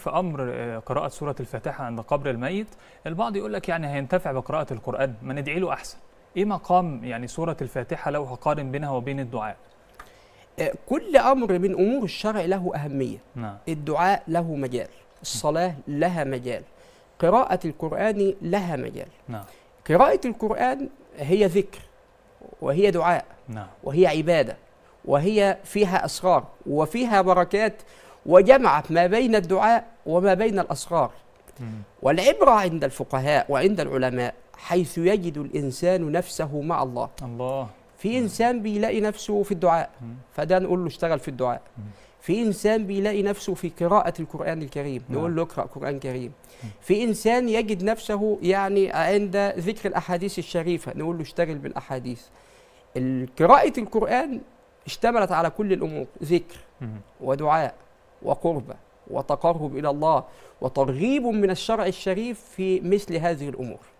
في امر آه، قراءه سوره الفاتحه عند قبر الميت البعض يقول لك يعني هينتفع بقراءه القران ما ندعي له احسن ايه مقام يعني سوره الفاتحه لو هقارن بينها وبين الدعاء آه، كل امر من امور الشرع له اهميه نعم. الدعاء له مجال الصلاه لها مجال قراءه القران لها مجال نعم. قراءه القران هي ذكر وهي دعاء نعم. وهي عباده وهي فيها اسرار وفيها بركات وجمعت ما بين الدعاء وما بين الأسرار والعبرة عند الفقهاء وعند العلماء حيث يجد الإنسان نفسه مع الله الله في إنسان بيلاقي نفسه في الدعاء فده نقول له اشتغل في الدعاء في إنسان بيلاقي نفسه في قراءة القرآن الكريم نعم. نقول له اقرأ قرآن كريم في إنسان يجد نفسه يعني عند ذكر الأحاديث الشريفة نقول له اشتغل بالأحاديث قراءة القرآن اشتملت على كل الأمور ذكر ودعاء وقربة وتقرب إلى الله وترغيب من الشرع الشريف في مثل هذه الأمور